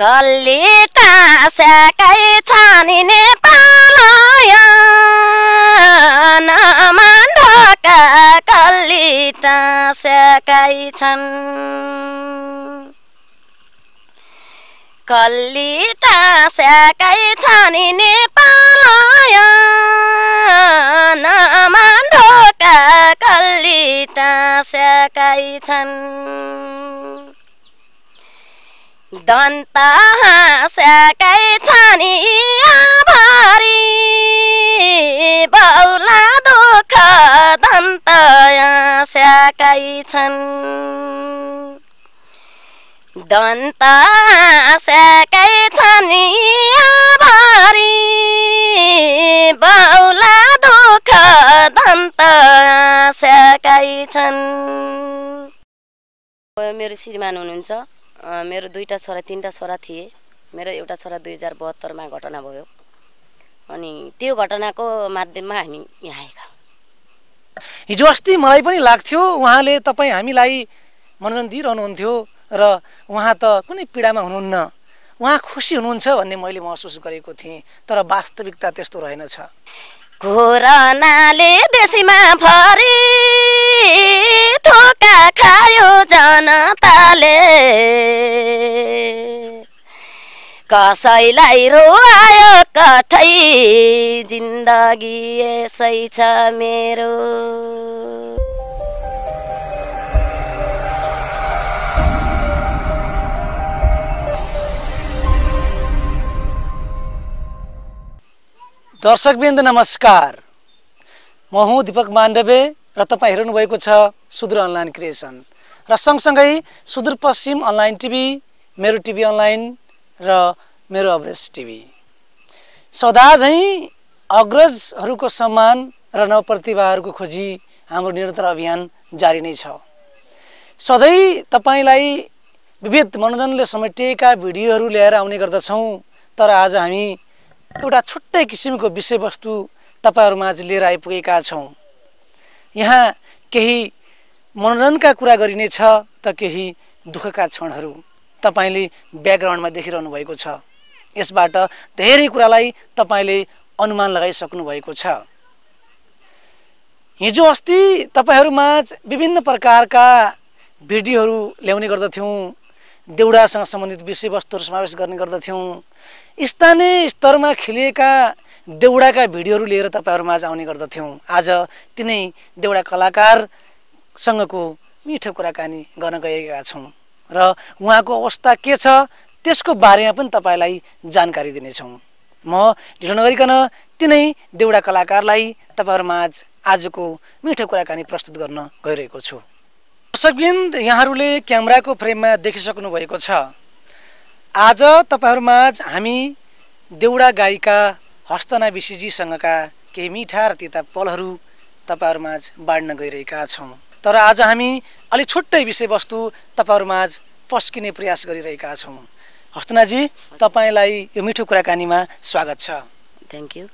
कल्ली टाँसेकै छानी नेपाल ढोका कल्ली टाँसेकै छन् कल्ली टाँसेकै छानी नेपाल ढोका कल्ली टाँसेकै छन् दन्त हाँसकै छानी भारी बौला दुःख दन्त हाँसकै छन् दन्त छ नि भारी बौला दुःख दन्त हाँसकै छन् मेरो श्रीमान हुनुहुन्छ मेरो दुईवटा छोरा तिनवटा छोरा थिए मेरो एउटा छोरा दुई हजार बहत्तरमा घटना भयो अनि त्यो घटनाको माध्यममा हामी यहाँ आएका हिजो अस्ति मलाई पनि लाग्थ्यो उहाँले तपाईँ हामीलाई मनोरञ्जन दिइरहनुहुन्थ्यो र उहाँ त कुनै पीडामा हुनुहुन्न उहाँ खुसी हुनुहुन्छ भन्ने मैले महसुस गरेको थिएँ तर वास्तविकता त्यस्तो रहेनछ धोका खायो जनताले कसैलाई रुवायो कठै जिन्दगी यसै छ मेरो दर्शकबिन्द नमस्कार म हुँ दिपक मान्डवे र तपाईँ भएको छ सुदूर अनलाइन क्रिएसन र सँगसँगै सुदूरपश्चिम अनलाइन टिभी मेरो टिभी अनलाइन र मेरो अग्रज टिभी सदा झैँ अग्रजहरूको सम्मान र नवप्रतिभाहरूको खोजी हाम्रो निरन्तर अभियान जारी नै छ सधैँ तपाईँलाई विविध मनोरञ्जनले समेटिएका भिडियोहरू ल्याएर आउने गर्दछौँ तर आज हामी एउटा छुट्टै किसिमको विषयवस्तु तपाईँहरूमा आज लिएर आइपुगेका छौँ यहाँ केही मनोरञ्जनका कुरा गरिनेछ त केही दुःखका क्षणहरू तपाईँले ब्याकग्राउन्डमा देखिरहनु भएको छ यसबाट धेरै कुरालाई तपाईँले अनुमान लगाइसक्नु भएको छ हिजो अस्ति तपाईँहरूमा विभिन्न प्रकारका भिडियोहरू ल्याउने गर्दथ्यौँ देउडासँग सम्बन्धित विषयवस्तुहरू समावेश गर्ने गर्दथ्यौँ स्थानीय स्तरमा खेलिएका देउडाका भिडियोहरू लिएर तपाईँहरूमा आज आउने गर्दथ्यौँ आज तिनै देउडा कलाकारसँगको मिठो कुराकानी गर्न गएका छौँ र उहाँको अवस्था के छ त्यसको बारेमा पनि तपाईँलाई जानकारी दिनेछौँ म ढिलो नगरिकन तिनै देउडा कलाकारलाई तपाईँहरूमा आज आजको मिठो कुराकानी प्रस्तुत गर्न गइरहेको छु दर्शकबिन्द यहाँहरूले क्यामेराको फ्रेममा देखिसक्नु भएको छ आज तपाईँहरूमाझ हामी देउडा गायिका हस्तना विशिजीसँगका केही मिठा र त्यता पलहरू तपाईँहरूमाझ बाँड्न गइरहेका छौँ तर आज हामी अलि छुट्टै विषयवस्तु तपाईँहरूमाझ पस्किने प्रयास गरिरहेका छौँ हस्तनाजी तपाईँलाई यो मिठो कुराकानीमा स्वागत छ थ्याङ्क यू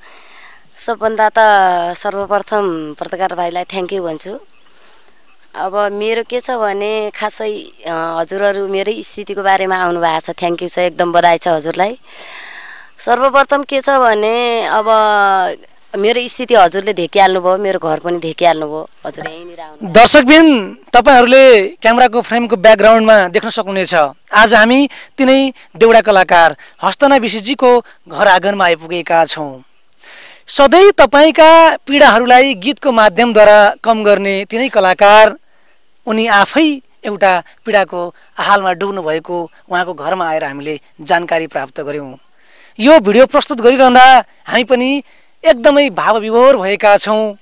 सबभन्दा त सर्वप्रथम पत्रकार भाइलाई थ्याङ्क यू भन्छु अब मेरो के छ भने खासै हजुरहरू मेरै स्थितिको बारेमा आउनु भएको छ थ्याङ्क यू छ एकदम बधाई छ हजुरलाई सर्वप्रथम के छ भने अब मेरो स्थिति हजुरले भयो मेरो घर पनि भयो हजुर यहीँनिर दर्शकबिन तपाईँहरूले क्यामेराको फ्रेमको ब्याकग्राउन्डमा देख्न सक्नुहुनेछ आज हामी तिनै देउडा कलाकार हस्तना विशेषजीको घर आँगनमा आइपुगेका छौँ सधैँ तपाईँका पीडाहरूलाई गीतको माध्यमद्वारा कम गर्ने तिनै कलाकार उनी आफै एउटा पीडाको हालमा डुब्नु भएको उहाँको घरमा आएर हामीले जानकारी प्राप्त गऱ्यौँ यो भिडियो प्रस्तुत गरिरहँदा हामी पनि एकदमै भावविभोर भएका छौँ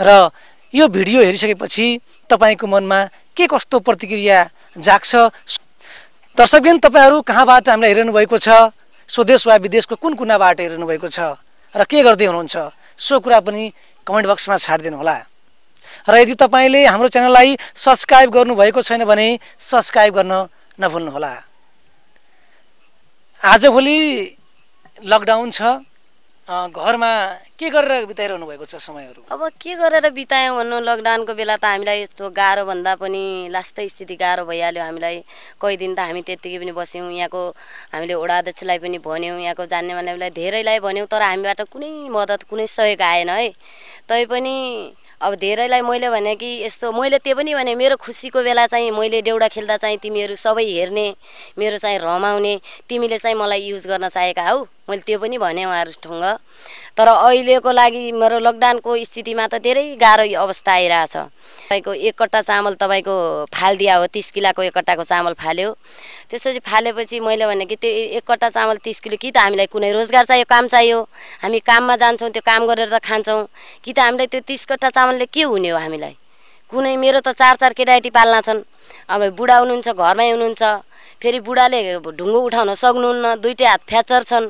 र यो भिडियो हेरिसकेपछि तपाईँको मनमा के कस्तो प्रतिक्रिया जाग्छ दर्शकबिन तपाईँहरू कहाँबाट हामीलाई हेरिरहनु भएको छ स्वदेश वा विदेशको कुन कुनाबाट हेरिरहनु भएको छ र के गर्दै हुनुहुन्छ सो कुरा पनि कमेन्ट बक्समा छाडिदिनु होला र यदि तपाईँले हाम्रो च्यानललाई सब्सक्राइब गर्नुभएको छैन भने सब्सक्राइब गर्न नभुल्नुहोला आजभोलि लकडाउन छ घरमा के गरेर बिताइरहनु भएको छ समयहरू अब के गरेर बितायौँ भन्नु लकडाउनको बेला त हामीलाई यस्तो गाह्रो भन्दा पनि लास्ट स्थिति गाह्रो भइहाल्यो हामीलाई कोही दिन त हामी त्यत्तिकै पनि बस्यौँ यहाँको हामीले ओडाध्यक्षलाई पनि भन्यौँ यहाँको जान्ने मान्नेलाई धेरैलाई भन्यौँ तर हामीबाट कुनै मद्दत कुनै सहयोग आएन है तैपनि अब धेरैलाई मैले भने कि यस्तो मैले त्यो पनि भने मेरो खुसीको बेला चाहिँ मैले डेउडा खेल्दा चाहिँ तिमीहरू सबै हेर्ने मेरो चाहिँ रमाउने तिमीले चाहिँ मलाई युज गर्न चाहेका हौ मैले त्यो पनि भनेँ उहाँहरूसँग तर अहिलेको लागि मेरो लकडाउनको स्थितिमा त धेरै गाह्रो अवस्था आइरहेछ तपाईँको एक कट्टा चामल तपाईँको फालिदिया हो तिस किलोको एक कट्टाको चामल फाल्यो त्यसपछि फालेपछि मैले भने कि त्यो एक कट्टा चामल तिस किलो कि त हामीलाई कुनै रोजगार चाहियो काम चाहियो हामी काममा जान्छौँ त्यो काम गरेर त खान्छौँ कि त हामीलाई त्यो तिस कट्टा चामलले के हुने हो हामीलाई कुनै मेरो त चार चार केटाइटी पाल्न छन् अब बुढा हुनुहुन्छ घरमै हुनुहुन्छ फेरि बुढाले ढुङ्गो उठाउन सक्नुहुन्न दुइटै हात फ्याचर छन्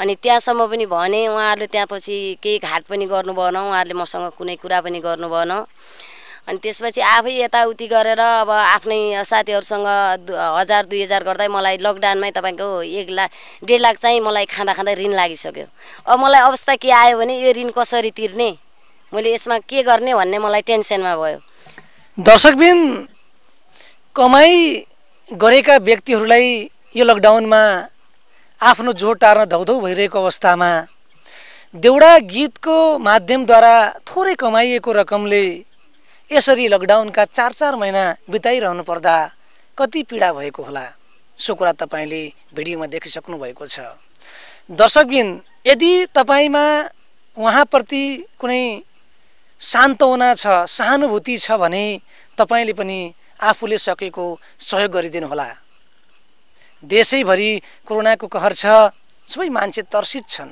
अनि त्यहाँसम्म पनि भने उहाँहरूले त्यहाँ पछि केही घाट पनि गर्नु भएन उहाँहरूले मसँग कुनै कुरा पनि गर्नु भएन अनि त्यसपछि आफै यताउति गरेर अब आफ्नै साथीहरूसँग हजार दुई हजार गर्दै मलाई लकडाउनमै तपाईँको एक लाख डेढ लाख चाहिँ मलाई खाँदा खाँदा ऋण लागिसक्यो अब मलाई अवस्था के आयो भने यो ऋण कसरी तिर्ने मैले यसमा के गर्ने भन्ने मलाई टेन्सनमा भयो दर्शकबिन कमाइ गरेका व्यक्तिहरूलाई यो लकडाउनमा आफ्नो जोड टार्न धौधौ भइरहेको अवस्थामा देउडा गीतको माध्यमद्वारा थोरै कमाइएको रकमले यसरी लकडाउनका चार चार महिना बिताइरहनु पर्दा कति पीडा भएको होला सो कुरा तपाईँले भिडियोमा देखिसक्नु भएको छ दर्शकबिन यदि तपाईँमा उहाँप्रति कुनै सान्त्वना छ सहानुभूति छ भने तपाईँले पनि आफूले सकेको सहयोग गरिदिनुहोला देशैभरि कोरोनाको कहर छ सबै मान्छे तर्सित छन्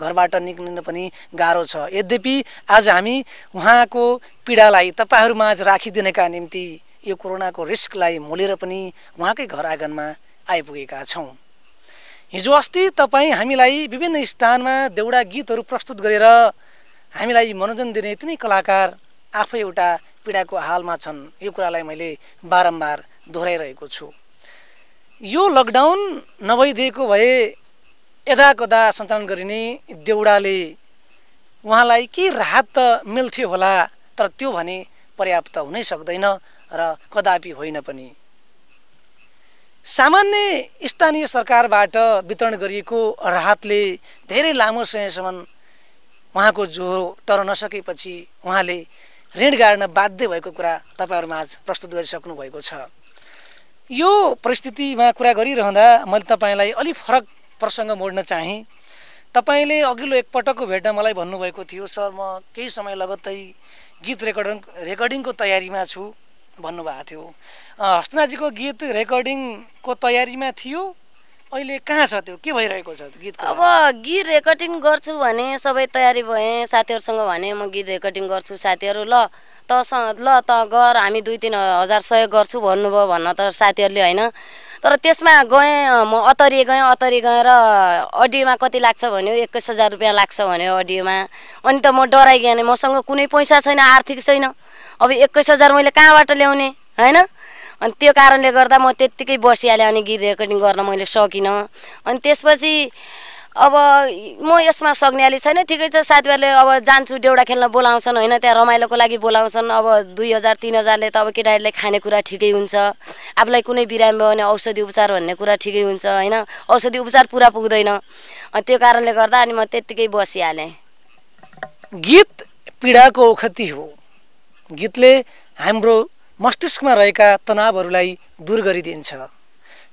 घरबाट निक्लिन पनि गाह्रो छ यद्यपि आज हामी उहाँको पीडालाई तपाईँहरूमाझ राखिदिनका निम्ति यो कोरोनाको रिस्कलाई मोलेर पनि उहाँकै घर आँगनमा आइपुगेका छौँ हिजो अस्ति तपाईँ हामीलाई विभिन्न स्थानमा देउडा गीतहरू प्रस्तुत गरेर हामीलाई मनोरञ्जन दिने तिनै कलाकार आफै एउटा पीडाको हालमा छन् यो कुरालाई मैले बारम्बार दोहोऱ्याइरहेको छु यो लकडाउन नभइदिएको भए यदाकदा सञ्चालन गरिने देउडाले उहाँलाई के राहत त मिल्थ्यो होला तर त्यो भने पर्याप्त हुनै सक्दैन र कदापि होइन पनि सामान्य स्थानीय सरकारबाट वितरण गरिएको राहतले धेरै लामो समयसम्म उहाँको जो टर्न नसकेपछि उहाँले ऋण गाड्न बाध्य भएको कुरा तपाईँहरूमा आज प्रस्तुत गरिसक्नु भएको छ यो परिस्थितिमा कुरा गरिरहँदा मैले तपाईँलाई अलिक फरक प्रसङ्ग मोड्न चाहेँ तपाईँले अघिल्लो एकपटकको भेट्न मलाई भन्नुभएको थियो सर म केही समय लगत्तै गीत रेकर्डिङ रेकर्डिङको तयारीमा छु भन्नुभएको थियो हस्तनाजीको गीत रेकर्डिङको तयारीमा थियो अहिले कहाँ छ त्यो के भइरहेको छ गीत अब गीत रेकर्डिङ गर्छु भने सबै तयारी भएँ साथीहरूसँग भने म गीत रेकर्डिङ गर्छु साथीहरू ल त ल त गर हामी दुई तिन हजार सहयोग गर्छु भन्नुभयो भन्न त साथीहरूले होइन तर त्यसमा गएँ म अतरी गएँ अतरी गएर अडियोमा कति लाग्छ भन्यो एक्काइस हजार रुपियाँ लाग्छ भन्यो अडियोमा अनि त म डराइ डराइगएँ मसँग कुनै पैसा छैन आर्थिक छैन अब एक्काइस हजार मैले कहाँबाट ल्याउने होइन अनि त्यो कारणले गर्दा म त्यत्तिकै बसिहालेँ अनि गीत रेकर्डिङ गर्न मैले सकिनँ अनि त्यसपछि अब म यसमा सक्ने अलि छैन ठिकै छ साथीहरूले अब जान्छु डेउडा खेल्न बोलाउँछन् होइन त्यहाँ रमाइलोको लागि बोलाउँछन् अब दुई हजार तिन हजारले त अब केटाहरूले खानेकुरा ठिकै हुन्छ आफूलाई कुनै बिरामी भयो भने औषधि उपचार भन्ने कुरा ठिकै हुन्छ होइन औषधि उपचार पुरा पुग्दैन अनि त्यो कारणले गर्दा अनि म त्यत्तिकै बसिहालेँ गीत पीडाको ओखती हो गीतले हाम्रो मस्तिष्कमा रहेका तनावहरूलाई दूर गरिदिन्छ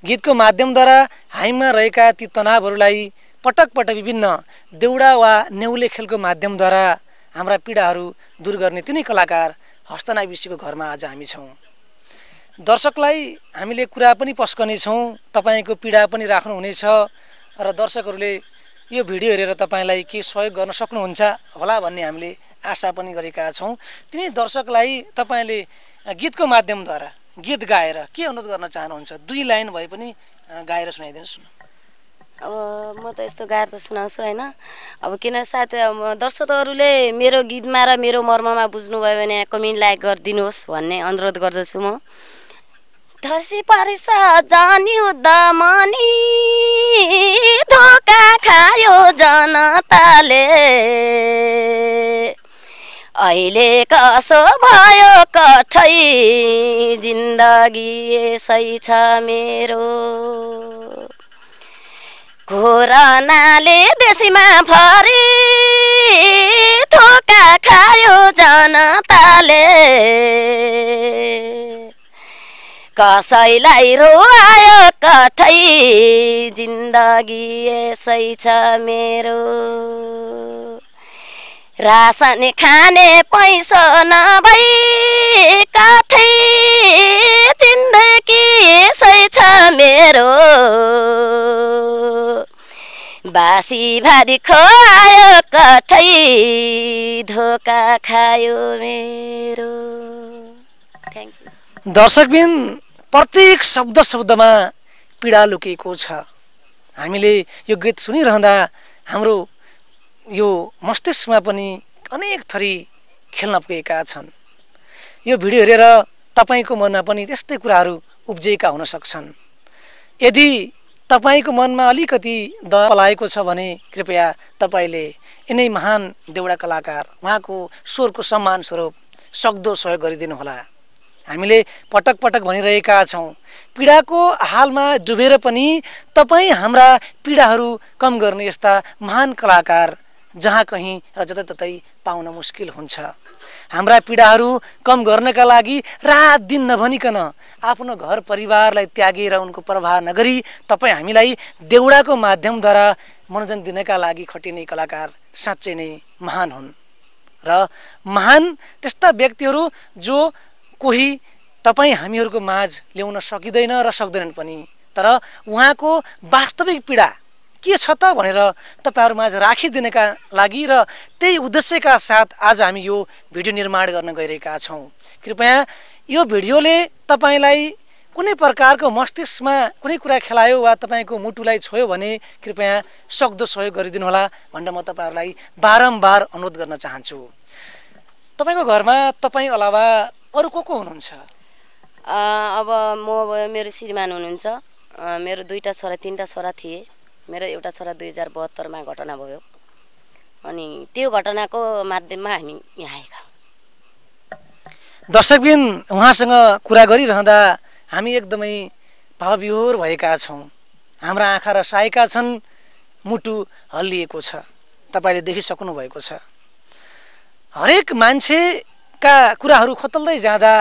गीतको माध्यमद्वारा हामीमा रहेका ती तनावहरूलाई पटक पटक विभिन्न देउडा वा नेउले खेलको माध्यमद्वारा हाम्रा पीडाहरू दूर गर्ने तिनै कलाकार हस्तना विषीको घरमा आज हामी छौँ दर्शकलाई हामीले कुरा पनि पस्कनेछौँ तपाईँको पीडा पनि राख्नुहुनेछ र दर्शकहरूले यो भिडियो हेरेर तपाईँलाई के सहयोग गर्न सक्नुहुन्छ होला भन्ने हामीले आशा पनि गरेका छौँ तिनै दर्शकलाई तपाईँले गीतको माध्यमद्वारा गीत गाएर के अनुरोध गर्न चाहनुहुन्छ दुई लाइन भए पनि गाएर सुनाइदिनुहोस् न अब म त यस्तो गाएर त सुनाउँछु होइन अब किन सायद दर्शकहरूले मेरो गीतमा र मेरो मर्ममा बुझ्नुभयो भने कमेन्ट लाइक गरिदिनुहोस् भन्ने अनुरोध गर्दछु म धसी परिस जान्यो दमनी धोका खायो जनताले अहिले कसो भयो कठै जिन्दगी यसै छ मेरो कोरोनाले देशीमा फरी थोका खायो जनताले कसैलाई रुवायो कठै जिन्दगी यसै छ मेरो रासन खाने पैसा नभई काठी जिन्दगी सै छ मेरो बासी भारी खुवायो कठै धोका खायो मेरो दर्शकबिन प्रत्येक शब्द शब्दमा पीडा लुकेको छ हामीले यो गीत सुनिरहँदा हाम्रो यो मस्तिष्कमा पनि अनेक थरी खेल्न पुगेका छन् यो भिडियो हेरेर तपाईँको मनमा पनि त्यस्तै कुराहरू उब्जिएका हुन सक्छन् यदि तपाईँको मनमा अलिकति द पलाएको छ भने कृपया तपाईँले यिनै महान देउडा कलाकार उहाँको स्वरको सम्मान स्वरूप सक्दो सहयोग गरिदिनुहोला हामीले पटक पटक भनिरहेका छौँ पीडाको हालमा डुबेर पनि तपाईँ हाम्रा पीडाहरू कम गर्ने यस्ता महान कलाकार जहाँ कहीँ र जतैततै पाउन मुस्किल हुन्छ हाम्रा पीडाहरू कम गर्नका लागि रात दिन नभनिकन आफ्नो घर परिवारलाई त्यागेर उनको प्रवाह नगरी तपाईँ हामीलाई देउडाको माध्यमद्वारा मनोरञ्जन दिनका लागि खटिने कलाकार साँच्चै नै महान हुन् र महान त्यस्ता व्यक्तिहरू जो कोही तपाईँ हामीहरूको माझ ल्याउन सकिँदैन र सक्दैनन् पनि तर उहाँको वास्तविक पीडा के छ त भनेर तपाईँहरूमा राखिदिनका लागि र त्यही उद्देश्यका साथ आज हामी यो भिडियो निर्माण गर्न गइरहेका छौँ कृपया यो भिडियोले तपाईँलाई कुनै प्रकारको मस्तिष्कमा कुनै कुरा खेलायो वा तपाईँको मुटुलाई छोयो भने कृपया सक्दो सहयोग गरिदिनु होला भनेर म तपाईँहरूलाई बारम्बार अनुरोध गर्न चाहन्छु तपाईँको घरमा तपाईँ अलावा अरू को को हुनुहुन्छ अब म मेरो श्रीमान हुनुहुन्छ मेरो दुईवटा छोरा तिनवटा छोरा थिए मेरो एउटा छोरा दुई हजार बहत्तरमा घटना भयो अनि त्यो घटनाको माध्यममा हामी यहाँ आएका दर्शकबिन उहाँसँग कुरा गरिरहँदा हामी एकदमै भावविहोर भएका छौँ हाम्रा आँखा रसाएका छन् मुटु हल्लिएको छ तपाईँले देखिसक्नु भएको छ हरेक मान्छेका कुराहरू खोतल्दै जाँदा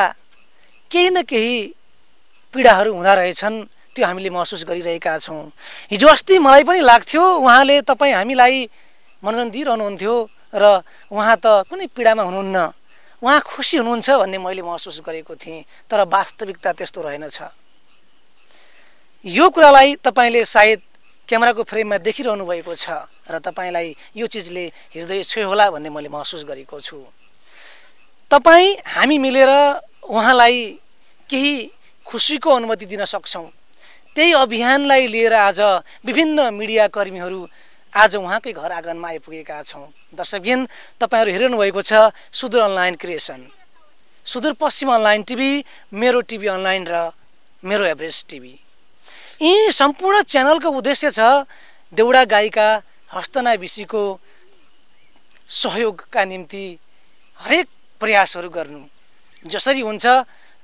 केही न केही पीडाहरू हुँदा रहेछन् त्यो हामीले महसुस गरिरहेका छौँ हिजो अस्ति मलाई पनि लाग्थ्यो उहाँले तपाईँ हामीलाई मनोरञ्जन दिइरहनुहुन्थ्यो र उहाँ त कुनै पीडामा हुनुहुन्न उहाँ खुसी हुनुहुन्छ भन्ने मैले महसुस गरेको थिएँ तर वास्तविकता त्यस्तो रहेनछ यो कुरालाई तपाईँले सायद क्यामेराको फ्रेममा देखिरहनु भएको छ र तपाईँलाई यो चिजले हृदय छोयो होला भन्ने मैले महसुस गरेको छु तपाईँ हामी मिलेर उहाँलाई केही खुसीको अनुमति दिन सक्छौँ त्यही अभियानलाई लिएर आज विभिन्न मिडियाकर्मीहरू आज उहाँकै घर आँगनमा आइपुगेका छौँ दर्शकबिन तपाईँहरू भएको छ Sudur online creation Sudurpashchim online TV मेरो टिभी अनलाइन र मेरो एभरेस्ट टिभी यी सम्पूर्ण च्यानलको उद्देश्य छ देउडा गायिका हस्तना विषीको सहयोगका निम्ति हरेक प्रयासहरू गर्नु जसरी हुन्छ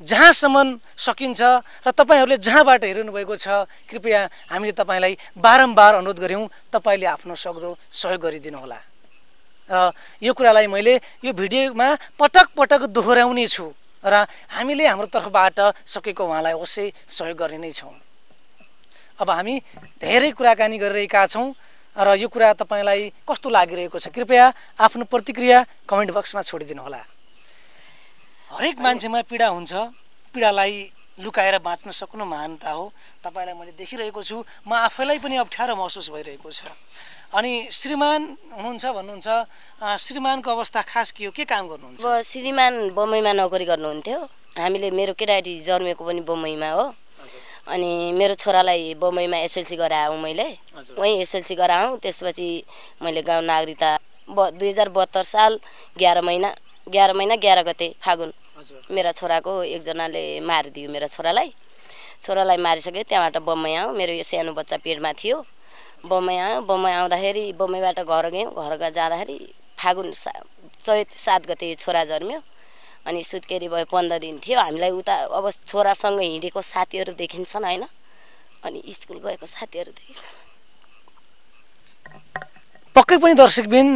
जहाँसम्म सकिन्छ र तपाईँहरूले जहाँबाट हेर्नुभएको छ कृपया हामीले तपाईँलाई बारम्बार अनुरोध गऱ्यौँ तपाईँले आफ्नो सक्दो सहयोग गरिदिनुहोला र यो कुरालाई मैले यो भिडियोमा पटक पटक दोहोऱ्याउने छु र हामीले हाम्रो तर्फबाट सकेको उहाँलाई अवश्य सहयोग गर्ने नै छौँ अब हामी धेरै कुराकानी गरिरहेका छौँ र यो कुरा तपाईँलाई कस्तो लागिरहेको छ कृपया आफ्नो प्रतिक्रिया कमेन्ट बक्समा छोडिदिनुहोला हरेक मान्छेमा पीडा हुन्छ पीडालाई लुकाएर बाँच्न सक्नु महानता हो तपाईँलाई मैले देखिरहेको छु म आफैलाई पनि अप्ठ्यारो महसुस भइरहेको छ अनि श्रीमान हुनुहुन्छ भन्नुहुन्छ श्रीमानको अवस्था खास के हो के काम गर्नुहुन्छ श्रीमान बम्बईमा नोकरी गर्नुहुन्थ्यो हामीले मेरो केटाकेटी जन्मेको पनि बम्बईमा हो अनि मेरो छोरालाई बम्बईमा एसएलसी गराएँ मैले उहीँ एसएलसी गराएँ त्यसपछि मैले गाउँ नागरिकता ब दुई हजार बहत्तर साल एघार महिना एघार महिना एघार गते फागुन मेरो छोराको एकजनाले मारिदियो मेरो छोरालाई छोरालाई मारिसक्यो त्यहाँबाट बम्बई आयो मेरो यो सानो बच्चा पेटमा थियो बम्बई आयो बम्बई आउँदाखेरि बम्बईबाट घर गयौँ घर जाँदाखेरि फागुन सा चैत सात गते छोरा जन्म्यो अनि सुत्केरी भयो पन्ध्र दिन थियो हामीलाई उता अब छोरासँग हिँडेको साथीहरू देखिन्छन् होइन अनि स्कुल गएको साथीहरू देखिन्छन् पक्कै पनि दर्शकबिन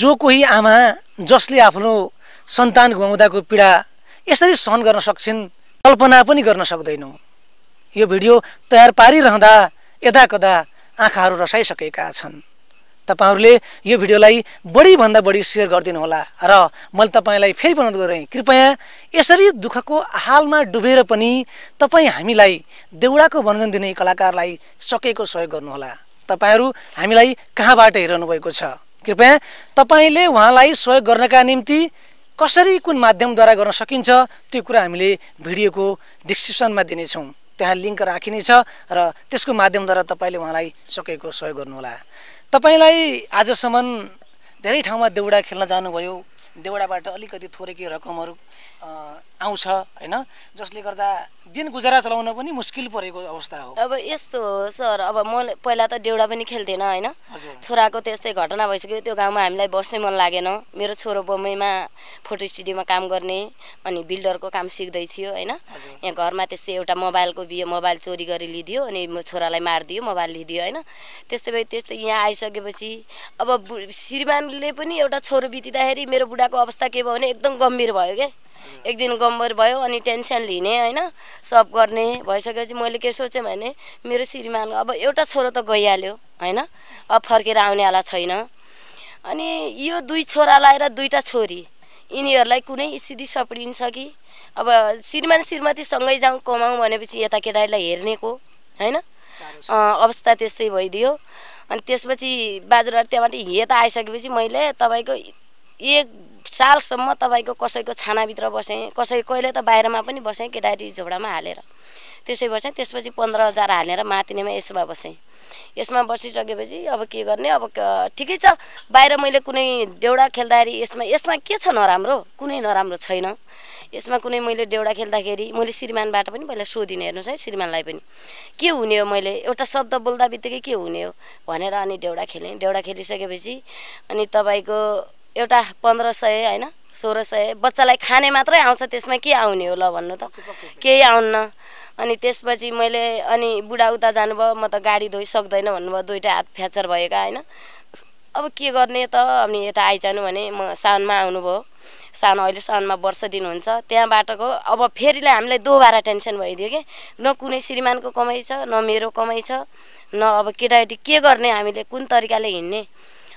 जो कोही आमा जसले आफ्नो सन्तान गुमाउँदाको पीडा यसरी सहन गर्न सक्छन् कल्पना पनि गर्न सक्दैनौँ यो भिडियो तयार पारिरहँदा यदा कदा आँखाहरू रसाइसकेका छन् तपाईँहरूले यो भिडियोलाई बढीभन्दा बढी सेयर गरिदिनुहोला र मैले तपाईँलाई फेरि अनुरोध गरेँ कृपया यसरी दुःखको हालमा डुबेर पनि तपाईँ हामीलाई देउडाको भनगन दिने कलाकारलाई सकेको सहयोग गर्नुहोला तपाईँहरू हामीलाई कहाँबाट भएको छ कृपया तपाईँले उहाँलाई सहयोग गर्नका निम्ति कसरी कुन माध्यमद्वारा गर्न सकिन्छ त्यो कुरा हामीले भिडियोको डिस्क्रिप्सनमा दिनेछौँ त्यहाँ लिङ्क राखिनेछ र त्यसको माध्यमद्वारा तपाईँले उहाँलाई सकेको सहयोग गर्नुहोला तपाईँलाई आजसम्म धेरै ठाउँमा देउडा खेल्न जानुभयो देउडाबाट अलिकति थोरै केही रकमहरू आउँछ होइन जसले गर्दा दिन गुजारा चलाउन पनि मुस्किल परेको अवस्था हो अब यस्तो हो सर अब म पहिला त देउडा पनि खेल्थेन होइन छोराको त्यस्तै घटना भइसक्यो त्यो गाउँमा हामीलाई बस्नै मन लागेन मेरो छोरो बम्बईमा फोटो स्टुडियोमा काम गर्ने अनि बिल्डरको काम सिक्दै थियो होइन यहाँ घरमा त्यस्तै एउटा मोबाइलको बियो मोबाइल चोरी गरी लिइदियो अनि छोरालाई मारिदियो मोबाइल लिइदियो होइन त्यस्तै भए त्यस्तै यहाँ आइसकेपछि अब श्रीमानले पनि एउटा छोरो बितिँदाखेरि मेरो बुढा बुढाको अवस्था के भयो भने एकदम गम्भीर भयो क्या एक दिन गम्भीर भयो अनि टेन्सन लिने होइन सब गर्ने भइसकेपछि मैले के सोचेँ भने मेरो श्रीमान अब एउटा छोरो त गइहाल्यो होइन अब फर्केर आउनेवाला छैन अनि यो दुई छोरालाई र दुईवटा छोरी यिनीहरूलाई कुनै स्थिति सपडिन्छ कि अब श्रीमान श्रीमतीसँगै जाउँ कमाउँ भनेपछि यता केटाहरूलाई हेर्नेको होइन अवस्था त्यस्तै भइदियो अनि त्यसपछि बाजुराहरू त्यहाँबाट यता आइसकेपछि मैले तपाईँको एक सालसम्म तपाईँको कसैको छानाभित्र बसेँ कसै कहिले त बाहिरमा पनि बसेँ केटाटी झोडामा हालेर त्यसै चाहिँ त्यसपछि पन्ध्र हजार हालेर मातिनेमा यसमा बसेँ यसमा बसिसकेपछि अब के गर्ने अब ठिकै छ बाहिर मैले कुनै देउडा खेल्दाखेरि यसमा यसमा के छ नराम्रो कुनै नराम्रो छैन यसमा कुनै मैले डेउडा खेल्दाखेरि मैले श्रीमानबाट पनि पहिला सोधिने हेर्नुहोस् है श्रीमानलाई पनि के हुने हो मैले एउटा शब्द बोल्दा बित्तिकै के हुने हो भनेर अनि डेउडा खेलेँ डेउडा खेलिसकेपछि अनि तपाईँको एउटा पन्ध्र सय होइन सोह्र सय बच्चालाई खाने मात्रै आउँछ त्यसमा के आउने हो ल भन्नु त केही आउन्न अनि त्यसपछि मैले अनि बुढा उता जानुभयो म त गाडी धोइ सक्दैन भन्नुभयो दुइटा हात फ्याक्चर भएका होइन अब के गर्ने त अनि यता आइजानु भने म साउनमा आउनुभयो सानो अहिले साउनमा वर्ष दिनुहुन्छ हुन्छ त्यहाँबाटको अब फेरिलाई हामीलाई दोबारा टेन्सन भइदियो कि न कुनै श्रीमानको कमाइ छ न मेरो कमाइ छ न अब केटाकेटी के गर्ने हामीले कुन तरिकाले हिँड्ने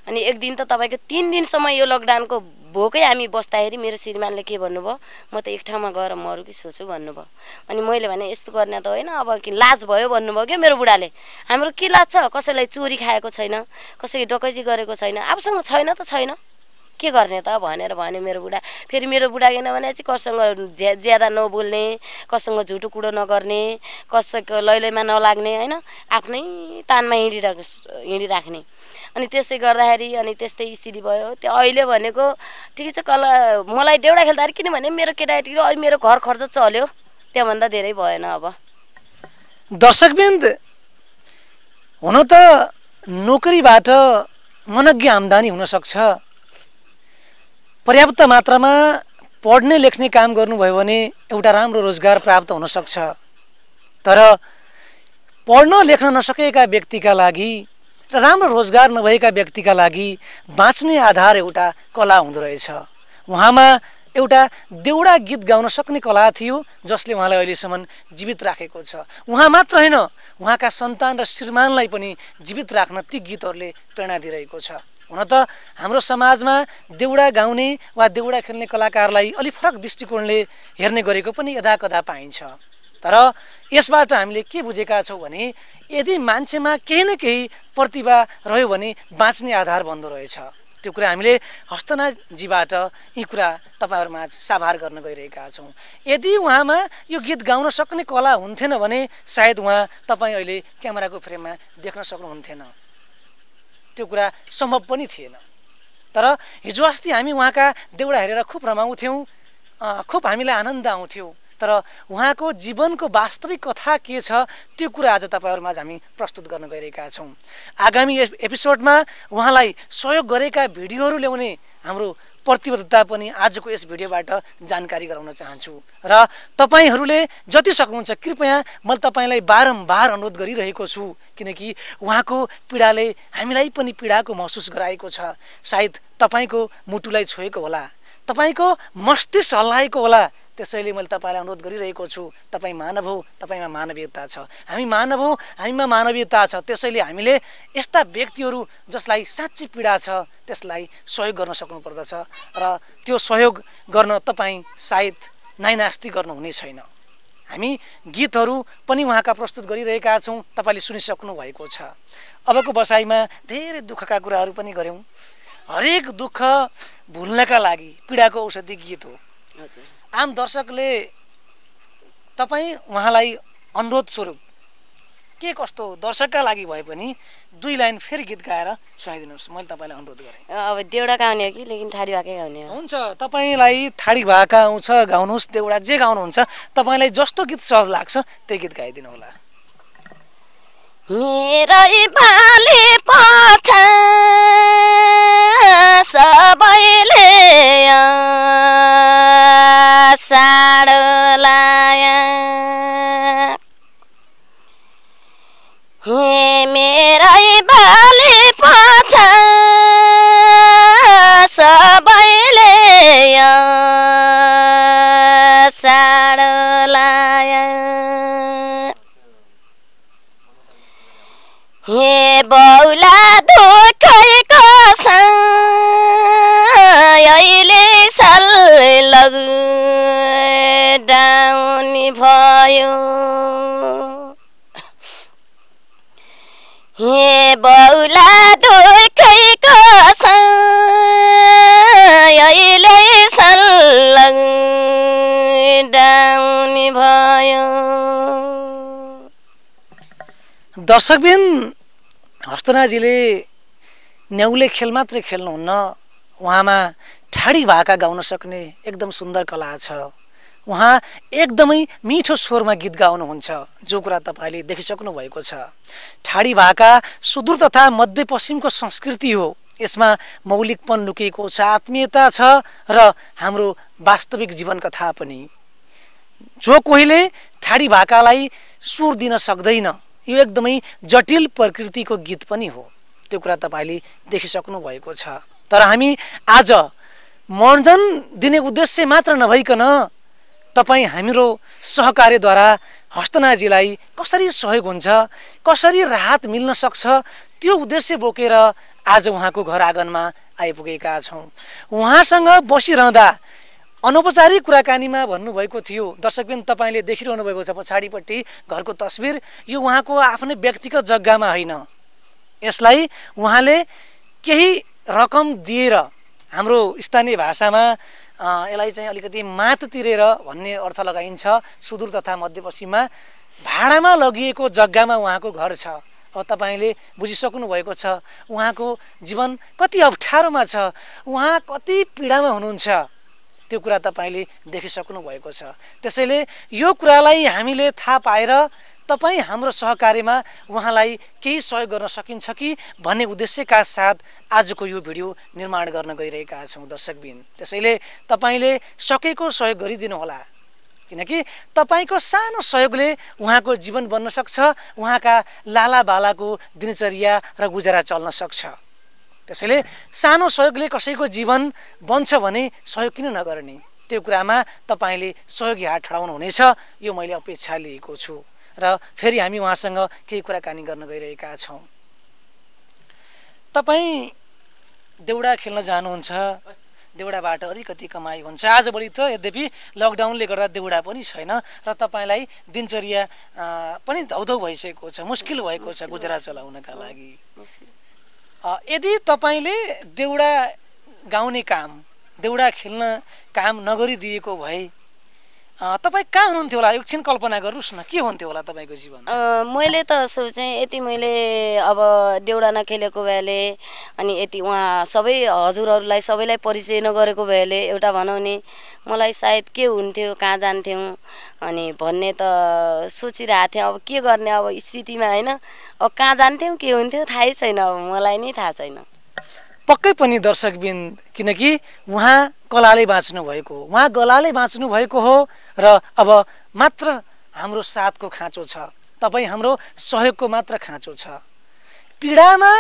अनि एक दिन त तपाईँको तिन दिनसम्म यो लकडाउनको भोकै हामी बस्दाखेरि मेरो श्रीमानले के भन्नुभयो म त एक ठाउँमा गएर मरू कि सोच्छु भन्नुभयो अनि मैले भने यस्तो गर्ने त होइन अब कि लाज भयो भन्नुभयो क्या मेरो बुढाले हाम्रो के लाज छ कसैलाई चोरी खाएको छैन कसैले डकैजी गरेको छैन आफूसँग छैन त छैन के गर्ने त भनेर भन्यो मेरो बुढा फेरि मेरो बुढा किनभने चाहिँ कसँग ज्या ज्यादा नबोल्ने कसँग झुटो कुरो नगर्ने कसैको लैलैमा नलाग्ने होइन आफ्नै तानमा हिँडिरहेको हिँडिराख्ने अनि त्यसै गर्दाखेरि अनि त्यस्तै स्थिति भयो त्यो अहिले भनेको ठिकै छ कल मलाई डेउडा खेल्दाखेरि किनभने मेरो केटाकेटी अहिले मेरो घर खर्च चल्यो त्योभन्दा धेरै भएन अब दर्शकबिन्द हुन त नोकरीबाट मनज्ञ आम्दानी हुनसक्छ पर्याप्त मात्रामा पढ्ने लेख्ने काम गर्नुभयो भने एउटा राम्रो रोजगार प्राप्त हुनसक्छ तर पढ्न लेख्न नसकेका व्यक्तिका लागि र राम्रो रोजगार नभएका व्यक्तिका लागि बाँच्ने आधार एउटा कला हुँदो रहेछ उहाँमा एउटा देउडा गीत गाउन सक्ने कला थियो जसले उहाँलाई अहिलेसम्म जीवित राखेको छ उहाँ मात्र होइन उहाँका सन्तान र श्रीमानलाई पनि जीवित राख्न ती गीतहरूले प्रेरणा दिइरहेको छ हुन त हाम्रो समाजमा देउडा गाउने वा देउडा खेल्ने कलाकारलाई अलिक फरक दृष्टिकोणले हेर्ने गरेको पनि यदाकदा पाइन्छ तर यसबाट हामीले के बुझेका छौँ भने यदि मान्छेमा केही न केही प्रतिभा रह्यो भने बाँच्ने आधार बन्दो रहेछ त्यो कुरा हामीले हस्तनाजीबाट यी कुरा तपाईँहरूमा साभार गर्न गइरहेका छौँ यदि उहाँमा यो गीत गाउन सक्ने कला हुन्थेन भने सायद उहाँ तपाईँ अहिले क्यामेराको फ्रेममा देख्न सक्नुहुन्थेन त्यो कुरा सम्भव पनि थिएन तर हिजो अस्ति हामी उहाँका देउडा हेरेर खुब रमाउँथ्यौँ खुब हामीलाई आनन्द आउँथ्यो तर उहाँको जीवनको वास्तविक कथा के छ त्यो कुरा आज तपाईँहरूमाझ हामी प्रस्तुत गर्न गइरहेका छौँ आगामी एपिसोडमा उहाँलाई सहयोग गरेका भिडियोहरू ल्याउने हाम्रो प्रतिबद्धता पनि आजको यस भिडियोबाट जानकारी गराउन चाहन्छु र तपाईँहरूले जति सक्नुहुन्छ कृपया मैले तपाईँलाई बारम्बार अनुरोध गरिरहेको छु किनकि उहाँको पीडाले हामीलाई पनि पीडाको महसुस गराएको छ सायद तपाईँको मुटुलाई छोएको होला तपाईँको मस्तिष्क हल्लाएको होला त्यसैले मैले तपाईँलाई अनुरोध गरिरहेको छु तपाईँ मानव हो तपाईँमा मानवीयता छ हामी मानव हौ हामीमा मानवीयता छ त्यसैले हामीले यस्ता व्यक्तिहरू जसलाई साँच्ची पीडा छ त्यसलाई सहयोग गर्न सक्नुपर्दछ र त्यो सहयोग गर्न तपाईँ सायद नाइनास्ती गर्नुहुने छैन हामी गीतहरू पनि उहाँका प्रस्तुत गरिरहेका छौँ तपाईँले सुनिसक्नु भएको छ अबको बसाइमा धेरै दुःखका कुराहरू पनि गऱ्यौँ हरेक दुःख भुल्नका लागि पीडाको औषधि गीत हो आम दर्शकले तपाईँ उहाँलाई अनुरोध स्वरूप के कस्तो दर्शकका लागि भए पनि दुई लाइन फेरि गीत गाएर सुनाइदिनुहोस् मैले तपाईँलाई अनुरोध गरेँ अब देउडा गाउने हो कि लेकिन थाडी भएकै गाउने हुन्छ तपाईँलाई थाडी भाका आउँछ गाउनुहोस् देउडा जे गाउनुहुन्छ तपाईँलाई जस्तो गीत सहज लाग्छ त्यही गीत गाइदिनु होला मेरै सबैले साड लाया हे मेरै बाली पाछा सबैले साड लाया हे बौला लग लकडाउन भयो हे बौला दुखै कसैले लकडाउन भयो दर्शकबिन हस्तनाजीले न्याउले खेल मात्रै खेल्नुहुन्न उहाँमा छाडी भाका गाउन सक्ने एकदम सुन्दर कला छ उहाँ एकदमै मिठो स्वरमा गीत गाउनुहुन्छ जो कुरा तपाईँले देखिसक्नु भएको छ ठाडी भाका सुदूर तथा मध्यपश्चिमको संस्कृति हो यसमा मौलिकपन लुकेको छ आत्मीयता छ र हाम्रो वास्तविक जीवन कथा पनि जो कोहीले ठाडी भाकालाई सुर दिन सक्दैन यो एकदमै जटिल प्रकृतिको गीत पनि हो त्यो कुरा तपाईँले देखिसक्नु भएको छ तर हामी आज मर्जन दिने उद्देश्य मात्र नभइकन तपाईँ हाम्रो सहकार्यद्वारा हस्तनाजीलाई कसरी सहयोग हुन्छ कसरी राहत मिल्न सक्छ त्यो उद्देश्य बोकेर आज उहाँको घर आँगनमा आइपुगेका छौँ उहाँसँग बसिरहँदा अनौपचारिक कुराकानीमा भन्नुभएको थियो दर्शकबिन तपाईँले देखिरहनु भएको छ पछाडिपट्टि घरको तस्विर यो उहाँको आफ्नै व्यक्तिगत जग्गामा होइन यसलाई उहाँले केही रकम दिएर हाम्रो स्थानीय भाषामा यसलाई चाहिँ अलिकति मात तिरेर भन्ने अर्थ लगाइन्छ सुदूर तथा मध्यपश्चिममा भाडामा लगिएको जग्गामा उहाँको घर छ अब तपाईँले बुझिसक्नु भएको छ उहाँको जीवन कति अप्ठ्यारोमा छ उहाँ कति पीडामा हुनुहुन्छ त्यो कुरा तपाईँले देखिसक्नु भएको छ त्यसैले यो कुरालाई हामीले थाहा पाएर तपाईँ हाम्रो सहकार्यमा उहाँलाई केही सहयोग गर्न सकिन्छ कि भन्ने उद्देश्यका साथ आजको यो भिडियो निर्माण गर्न गइरहेका छौँ दर्शकबिन त्यसैले तपाईँले सकेको सहयोग गरिदिनुहोला किनकि तपाईँको सानो सहयोगले उहाँको जीवन बन्न सक्छ उहाँका लालाबालाको दिनचर्या र गुजारा चल्न सक्छ त्यसैले सानो सहयोगले कसैको जीवन बन्छ भने सहयोग किन नगर्ने त्यो कुरामा तपाईँले सहयोगी हात हुनेछ यो मैले अपेक्षा लिएको छु र फेरि हामी उहाँसँग केही कुराकानी गर्न गइरहेका छौँ तपाईँ देउडा खेल्न जानुहुन्छ देउडाबाट अलिकति कमाइ हुन्छ आजभोलि त यद्यपि लकडाउनले गर्दा देउडा पनि छैन र तपाईँलाई दिनचर्या पनि धौधौ भइसकेको छ मुस्किल भएको छ गुजरात चलाउनका लागि यदि तपाईँले देउडा गाउने काम देउडा खेल्न काम नगरिदिएको भए तपाईँ कहाँ हुनुहुन्थ्यो होला एकछिन कल्पना गर्नुहोस् न के हुन्थ्यो होला तपाईँको जीवन मैले त सोचेँ यति मैले अब देउडा नखेलेको भएले अनि यति उहाँ सबै हजुरहरूलाई सबैलाई परिचय नगरेको भएले एउटा भनौँ नि मलाई सायद के हुन्थ्यो कहाँ जान्थ्यौँ अनि भन्ने त सोचिरहेको थिएँ अब के गर्ने अब स्थितिमा होइन अब कहाँ जान्थ्यौँ के हुन्थ्यो थाहै छैन अब मलाई नै थाहा छैन पक्कै पनि दर्शकबिन किनकि उहाँ कलाले बाँच्नु भएको हो उहाँ गलाले बाँच्नु भएको हो र अब मात्र हाम्रो साथको खाँचो छ तपाईँ हाम्रो सहयोगको मात्र खाँचो छ पीडामा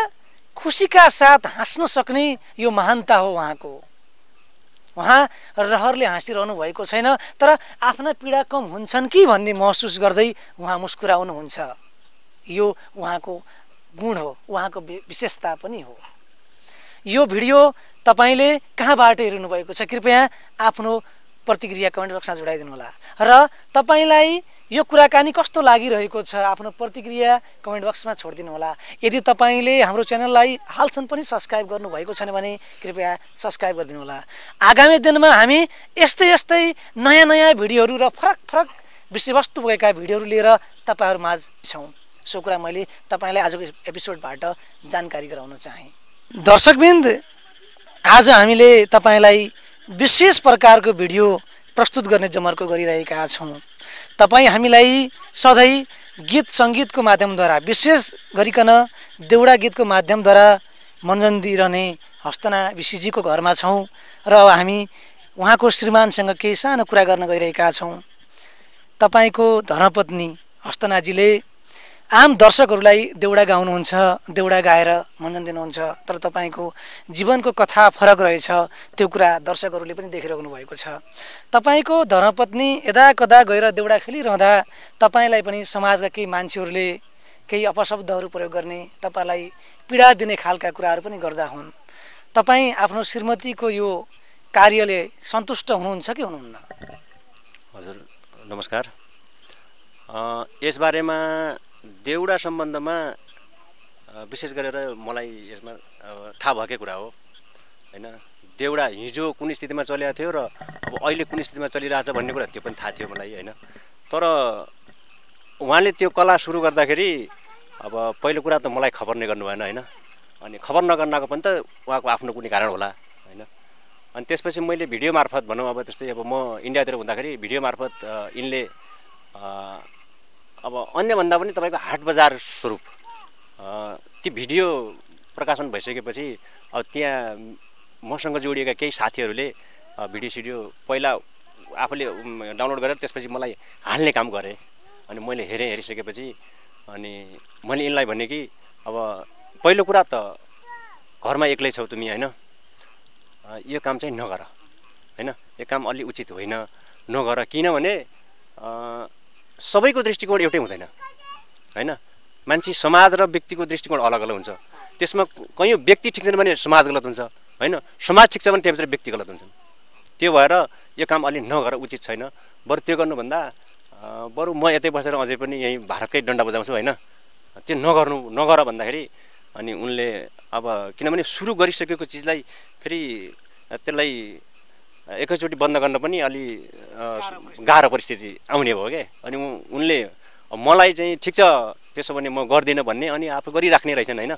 खुसीका साथ हाँस्न सक्ने यो महानता हो उहाँको उहाँ रहरले हाँसिरहनु भएको छैन तर आफ्ना पीडा कम हुन्छन् कि भन्ने महसुस गर्दै उहाँ मुस्कुराउनुहुन्छ यो उहाँको गुण हो उहाँको विशेषता पनि हो यो भिडियो तपाईँले कहाँबाट हेर्नुभएको छ कृपया आफ्नो प्रतिक्रिया कमेन्ट बक्समा जोडाइदिनु होला र तपाईँलाई यो कुराकानी कस्तो लागिरहेको छ आफ्नो प्रतिक्रिया कमेन्ट बक्समा छोडिदिनु होला यदि तपाईँले हाम्रो च्यानललाई हालसम्म पनि सब्सक्राइब गर्नुभएको छैन भने कृपया सब्सक्राइब गरिदिनु होला आगामी दिनमा हामी यस्तै यस्तै नयाँ नयाँ भिडियोहरू र फरक फरक विषयवस्तु भएका भिडियोहरू लिएर तपाईँहरूमाझ छौँ सो कुरा मैले तपाईँलाई आजको एपिसोडबाट जानकारी गराउन चाहेँ दर्शकबिन्द आज हामीले तपाईँलाई विशेष प्रकारको भिडियो प्रस्तुत गर्ने जमर्को गरिरहेका छौँ तपाईँ हामीलाई सधैँ गीत सङ्गीतको माध्यमद्वारा विशेष गरिकन देउडा गीतको माध्यमद्वारा मञ्जन दिइरहने हस्तना ऋषिजीको घरमा छौँ र अब हामी उहाँको श्रीमानसँग केही सानो कुरा गर्न गइरहेका छौँ तपाईँको धर्मपत्नी हस्तनाजीले आम दर्शकहरूलाई देउडा गाउनुहुन्छ देउडा गाएर मञ्जन दिनुहुन्छ तर तपाईँको जीवनको कथा फरक रहेछ त्यो कुरा दर्शकहरूले पनि देखिरहनु भएको छ तपाईँको धर्मपत्नी यदा कदा गएर देउडा खेलिरहँदा तपाईँलाई पनि समाजका केही मान्छेहरूले केही अपशब्दहरू प्रयोग गर्ने तपाईँलाई पीडा दिने खालका कुराहरू पनि गर्दा हुन् तपाईँ आफ्नो श्रीमतीको यो कार्यले सन्तुष्ट हुनुहुन्छ कि हुनुहुन्न हजुर नमस्कार यसबारेमा देउडा सम्बन्धमा विशेष गरेर मलाई यसमा थाहा भएकै कुरा हो होइन देउडा हिजो कुन स्थितिमा चलेको थियो र अब अहिले कुन स्थितिमा चलिरहेको छ भन्ने कुरा त्यो पनि थाहा थियो मलाई होइन तर उहाँले त्यो कला सुरु गर्दाखेरि अब पहिलो कुरा त मलाई खबर नै गर्नु भएन होइन अनि खबर नगर्नको पनि त उहाँको आफ्नो कुनै कारण होला होइन अनि त्यसपछि मैले भिडियो मार्फत भनौँ अब त्यस्तै अब म इन्डियातिर हुँदाखेरि भिडियो मार्फत यिनले अब अन्यभन्दा पनि तपाईँको हाट बजार स्वरूप ती भिडियो प्रकाशन भइसकेपछि अब त्यहाँ मसँग जोडिएका केही साथीहरूले भिडियो सिडियो पहिला आफूले डाउनलोड गरेर त्यसपछि मलाई हाल्ने काम गरेँ अनि मैले हेरेँ हेरिसकेपछि अनि मैले यिनलाई भने कि अब पहिलो कुरा त घरमा एक्लै छौ तिमी होइन यो काम चाहिँ नगर होइन यो काम अलि उचित होइन नगर किनभने सबैको दृष्टिकोण एउटै हुँदैन होइन मान्छे समाज र व्यक्तिको दृष्टिकोण अलग अलग हुन्छ त्यसमा कयौँ व्यक्ति ठिक छैन भने समाज गलत हुन्छ होइन समाज ठिक छ भने त्यहाँभित्र व्यक्ति गलत हुन्छन् त्यो भएर यो काम अलि नगर उचित छैन बरु त्यो गर्नुभन्दा बरु म यतै बसेर अझै पनि यहीँ भारतकै डन्डा बजाउँछु होइन त्यो नगर्नु नगर भन्दाखेरि अनि उनले अब किनभने सुरु गरिसकेको चिजलाई फेरि त्यसलाई एकैचोटि बन्द गर्न पनि अलि गाह्रो परिस्थिति आउने भयो क्या अनि उनले मलाई चाहिँ ठिक छ त्यसो भने म गर्दिनँ भन्ने अनि आफू गरिराख्ने रहेछन् होइन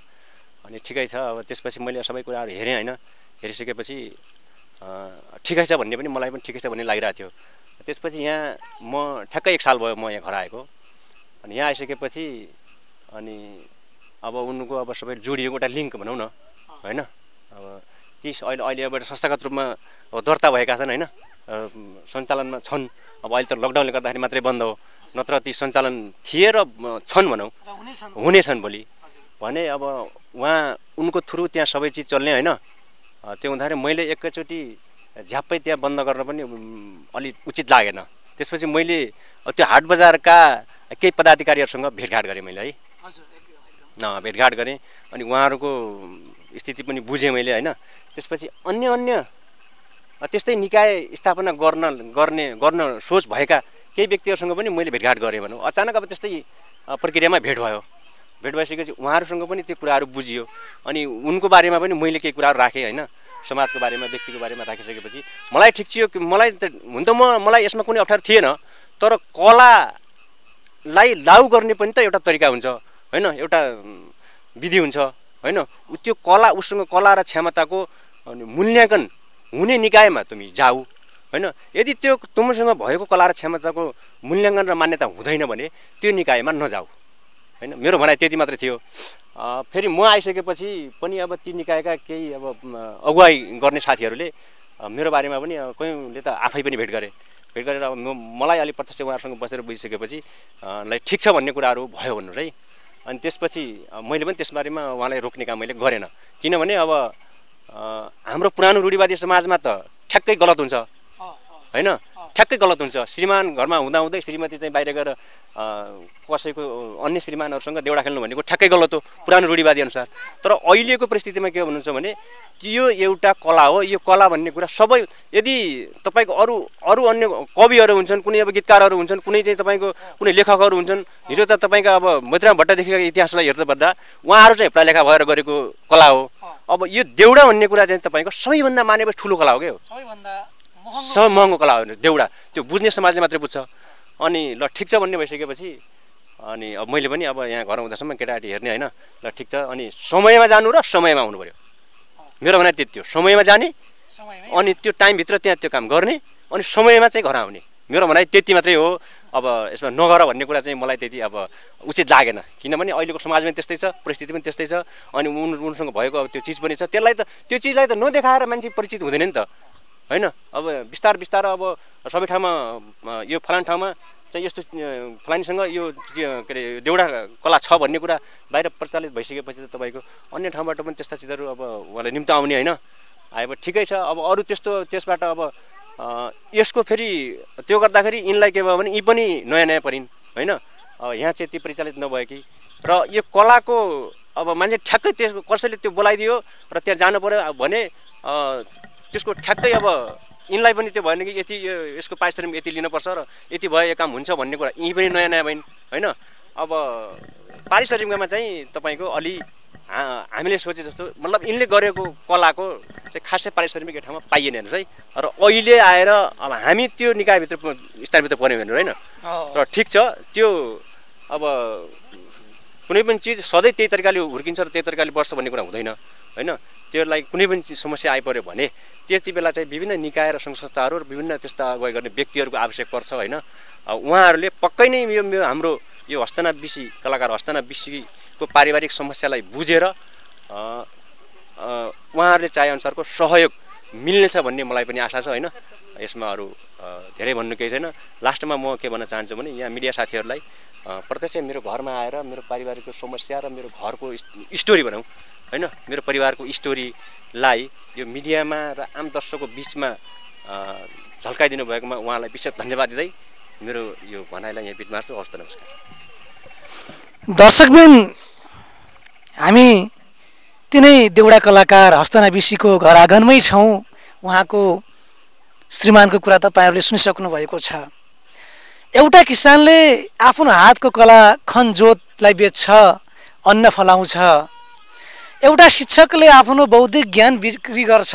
अनि ठिकै छ अब त्यसपछि मैले सबै कुराहरू हेरेँ होइन हेरिसकेपछि ठिकै छ भन्ने पनि मलाई पनि ठिकै छ भन्ने लागिरहेको थियो त्यसपछि यहाँ म ठ्याक्कै एक साल भयो म यहाँ घर आएको अनि यहाँ आइसकेपछि अनि अब उनको अब सबै जोडिएको एउटा लिङ्क भनौँ न होइन अब केस अहिले एउटा संस्थागत रूपमा दर्ता भएका छन् होइन सञ्चालनमा छन् अब अहिले त लकडाउनले गर्दाखेरि मात्रै बन्द हो नत्र ती सञ्चालन थिए र छन् भनौँ हुनेछन् भोलि भने अब उहाँ उनको थ्रु त्यहाँ सबै चिज चल्ने होइन त्यो हुँदाखेरि मैले एकैचोटि झ्याप्पै त्यहाँ बन्द गर्न पनि अलिक उचित लागेन त्यसपछि मैले त्यो हाट बजारका केही पदाधिकारीहरूसँग भेटघाट गरेँ मैले है भेटघाट गरेँ अनि उहाँहरूको स्थिति पनि बुझेँ मैले होइन त्यसपछि अन्य अन्य त्यस्तै निकाय स्थापना गर्न गर्ने गर्न सोच भएका केही व्यक्तिहरूसँग पनि मैले भेटघाट गरेँ भनौँ अचानक अब त्यस्तै प्रक्रियामा भेट भयो भेट भइसकेपछि उहाँहरूसँग पनि त्यो कुराहरू बुझियो अनि उनको बारेमा पनि मैले केही कुराहरू राखेँ होइन समाजको बारेमा व्यक्तिको बारेमा राखिसकेपछि मलाई ठिक थियो मलाई त हुन त म मलाई यसमा कुनै अप्ठ्यारो थिएन तर कलालाई लाउ गर्ने पनि त एउटा तरिका हुन्छ होइन एउटा विधि हुन्छ होइन त्यो कला उसँग कला र क्षमताको मूल्याङ्कन हुने निकायमा तिमी जाऊ होइन यदि त्यो तिमीसँग भएको कला र क्षमताको मूल्याङ्कन र मान्यता हुँदैन भने त्यो निकायमा नजाऊ होइन मेरो भनाइ त्यति मात्रै थियो फेरि म आइसकेपछि पनि अब ती निकायका केही अब अगुवाई गर्ने साथीहरूले मेरो बारेमा पनि कहिले त आफै पनि भेट गरे भेट गरेर अब मलाई अलिक प्रत्यक्ष उहाँहरूसँग बसेर बुझिसकेपछि लाई ठिक छ भन्ने कुराहरू भयो भन्नुहोस् है अनि त्यसपछि मैले पनि त्यसबारेमा उहाँलाई रोक्ने काम मैले गरेन किनभने अब हाम्रो पुरानो रूढिवादी समाजमा त ठ्याक्कै गलत हुन्छ होइन ठ्याक्कै गलत हुन्छ श्रीमान घरमा हुँदाहुँदै श्रीमती चाहिँ बाहिर गएर कसैको अन्य श्रीमानहरूसँग देउडा खेल्नु भनेको ठ्याक्कै गलत हो पुरानो रूढिवादी अनुसार तर अहिलेको परिस्थितिमा के भन्नुहुन्छ भने यो एउटा कला हो यो कला भन्ने कुरा सबै यदि तपाईँको अरू अरू अन्य कविहरू हुन्छन् कुनै अब गीतकारहरू हुन्छन् कुनै चाहिँ तपाईँको कुनै लेखकहरू हुन्छन् हिजो त तपाईँको अब मैत्राम भट्टदेखिका इतिहासलाई हेर्दा हेर्नुपर्दा उहाँहरू चाहिँ लेखा भएर गरेको कला हो अब यो देउडा भन्ने कुरा चाहिँ तपाईँको सबैभन्दा मानेपछि ठुलो कला हो क्या हो सबैभन्दा सब महँगो कला हो देउडा त्यो बुझ्ने समाजले मात्रै बुझ्छ अनि ल ठिक छ भन्ने भइसकेपछि अनि अब मैले पनि अब यहाँ घर आउँदासम्म केटाकेटी हेर्ने होइन ल ठिक छ अनि समयमा जानु र समयमा आउनु पऱ्यो मेरो भनाइ त्यति हो समयमा जाने अनि त्यो टाइमभित्र त्यहाँ त्यो काम गर्ने अनि समयमा चाहिँ घर आउने मेरो भनाइ त्यति मात्रै हो अब यसमा नगर भन्ने कुरा चाहिँ मलाई त्यति अब उचित लागेन किनभने अहिलेको समाजमा त्यस्तै छ परिस्थिति पनि त्यस्तै छ अनि उन उनसँग भएको अब त्यो चिज पनि छ त्यसलाई त त्यो चिजलाई त नदेखाएर मान्छे परिचित हुँदैन नि त होइन अब बिस्तार बिस्तार अब सबै ठाउँमा यो फलान ठाउँमा चाहिँ यस्तो फलानीसँग यो के अरे देउडा कला छ भन्ने कुरा बाहिर प्रचलित भइसकेपछि त तपाईँको अन्य ठाउँबाट पनि त्यस्ता चिजहरू अब उहाँलाई निम्त आउने होइन आए ठिकै छ अब अरू त्यस्तो त्यसबाट अब यसको फेरि त्यो गर्दाखेरि यिनलाई के भयो भने यी पनि नयाँ नयाँ परिन् होइन अब यहाँ चाहिँ यति परिचालित नभए कि र यो कलाको अब मान्छे ठ्याक्कै त्यसको कसैले त्यो बोलाइदियो र त्यहाँ जानु पऱ्यो भने त्यसको ठ्याक्कै अब यिनलाई पनि त्यो भएन कि यति यसको पारिश्रमिक यति लिनुपर्छ र यति भयो यो काम हुन्छ भन्ने कुरा यहीँ पनि नयाँ नयाँ भइन् होइन अब पारिश्रमिकमा चाहिँ तपाईँको अलि हामीले सोचे जस्तो मतलब यिनले गरेको कलाको चाहिँ खासै पारिश्रमिक यो ठाउँमा पाइएन हेर्नुहोस् है र अहिले आएर अब हामी त्यो निकायभित्र स्थानभित्र पऱ्यौँ भनेर होइन र ठिक छ त्यो अब कुनै पनि चिज सधैँ त्यही तरिकाले हुर्किन्छ र त्यही तरिकाले बस्छ भन्ने कुरा हुँदैन होइन त्यसलाई कुनै पनि समस्या आइपऱ्यो भने त्यति बेला चाहिँ विभिन्न निकाय र सङ्घ संस्थाहरू र विभिन्न त्यस्ता गए गर्ने व्यक्तिहरूको आवश्यक पर्छ होइन उहाँहरूले पक्कै नै यो हाम्रो यो हस्तना बिसी कलाकार हस्तना बिसीको पारिवारिक समस्यालाई बुझेर उहाँहरूले चाहेअनुसारको सहयोग मिल्नेछ भन्ने मलाई पनि आशा छ होइन यसमा अरू धेरै भन्नु केही छैन लास्टमा म के भन्न चाहन्छु भने यहाँ मिडिया साथीहरूलाई प्रत्यक्ष मेरो घरमा आएर मेरो पारिवारिक समस्या र मेरो घरको स्टोरी भनौँ होइन मेरो परिवारको स्टोरीलाई यो मिडियामा र आम दर्शकको बिचमा झल्काइदिनु भएकोमा उहाँलाई विशेष धन्यवाद दिँदै मेरो यो भनाइलाई यहाँ बिट नमस्कार दर्शकबिन हामी तिनै देउडा कलाकार हस्तना विषीको घर आँगनमै छौँ उहाँको श्रीमानको कुरा तपाईँहरूले सुनिसक्नु भएको छ एउटा किसानले आफ्नो हातको कला खनजोतलाई बेच्छ अन्न फलाउँछ एउटा शिक्षकले आफ्नो बौद्धिक ज्ञान बिक्री गर्छ